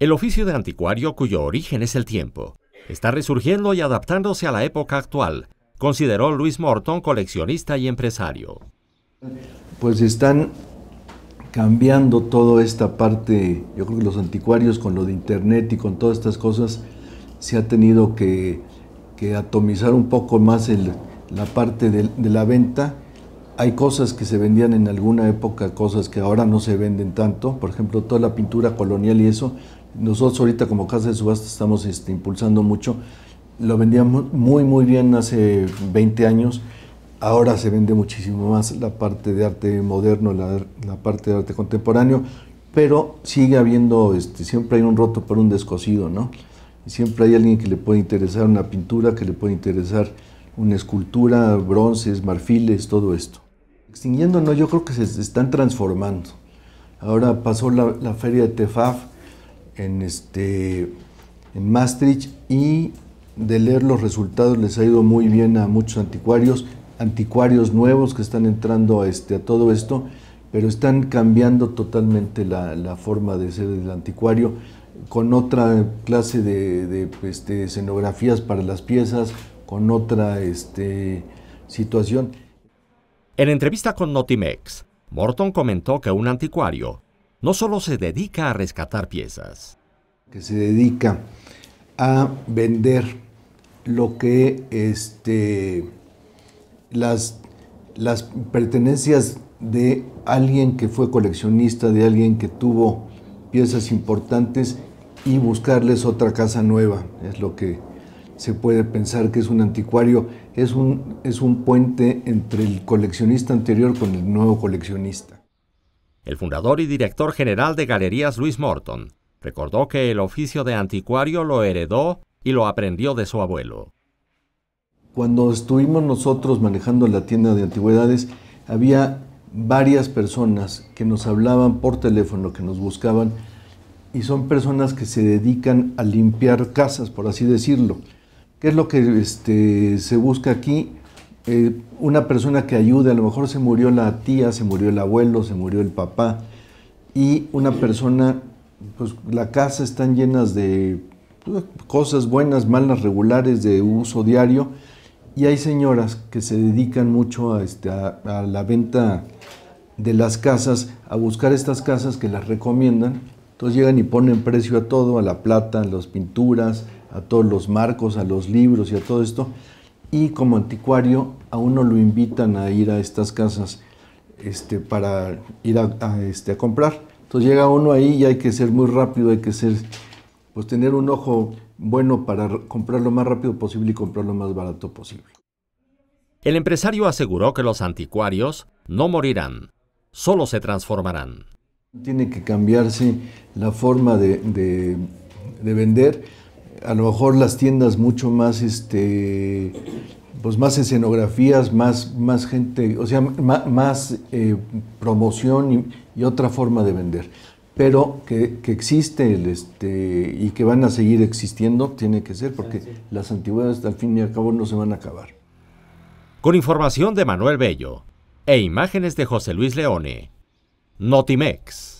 El oficio de anticuario, cuyo origen es el tiempo, está resurgiendo y adaptándose a la época actual, consideró Luis Morton, coleccionista y empresario. Pues están cambiando toda esta parte, yo creo que los anticuarios con lo de internet y con todas estas cosas, se ha tenido que, atomizar un poco más la parte de la venta hay cosas que se vendían en alguna época, cosas que ahora no se venden tanto, por ejemplo, toda la pintura colonial y eso, nosotros ahorita como casa de subasta estamos este, impulsando mucho, lo vendíamos muy muy bien hace 20 años, ahora se vende muchísimo más la parte de arte moderno, la, parte de arte contemporáneo, pero sigue habiendo, este, siempre hay un roto por un descosido, ¿no? Siempre hay alguien que le puede interesar una pintura, que le puede interesar una escultura, bronces, marfiles, todo esto. Extinguiendo no, yo creo que se están transformando. Ahora pasó la, feria de Tefaf en, este, en Maastricht y de leer los resultados les ha ido muy bien a muchos anticuarios, anticuarios nuevos que están entrando a, este, a todo esto, pero están cambiando totalmente la, forma de ser el anticuario con otra clase de, este, escenografías para las piezas, con otra este, situación. En entrevista con Notimex, Morton comentó que un anticuario no solo se dedica a rescatar piezas. Que se dedica a vender lo que este, las, las pertenencias de alguien que fue coleccionista, de alguien que tuvo piezas importantes y buscarles otra casa nueva, es lo que se puede pensar que es un anticuario, es un, es un puente entre el coleccionista anterior con el nuevo coleccionista. El fundador y director general de Galerías Luis Morton recordó que el oficio de anticuario lo heredó y lo aprendió de su abuelo. Cuando estuvimos nosotros manejando la tienda de antigüedades, había varias personas que nos hablaban por teléfono, que nos buscaban, y son personas que se dedican a limpiar casas, por así decirlo. ¿Qué es lo que este, se busca aquí? Eh, una persona que ayude, a lo mejor se murió la tía, se murió el abuelo, se murió el papá, y una persona, pues la casa están llenas de pues, cosas buenas, malas, regulares, de uso diario, y hay señoras que se dedican mucho este, a, a la venta de las casas, a buscar estas casas que las recomiendan, entonces llegan y ponen precio a todo, a la plata, a las pinturas, a todos los marcos, a los libros y a todo esto. Y como anticuario a uno lo invitan a ir a estas casas este, para ir a, este, a comprar. Entonces llega uno ahí y hay que ser muy rápido, hay que ser, pues tener un ojo bueno para comprar lo más rápido posible y comprar lo más barato posible. El empresario aseguró que los anticuarios no morirán, solo se transformarán. Tiene que cambiarse la forma de, de vender a lo mejor las tiendas mucho más, este, pues más escenografías, más, más gente, o sea, más, eh, promoción y, otra forma de vender. Pero que, existe este, y que van a seguir existiendo, tiene que ser, porque las antigüedades al fin y al cabo no se van a acabar. Con información de Manuel Bello e imágenes de José Luis Leone, Notimex.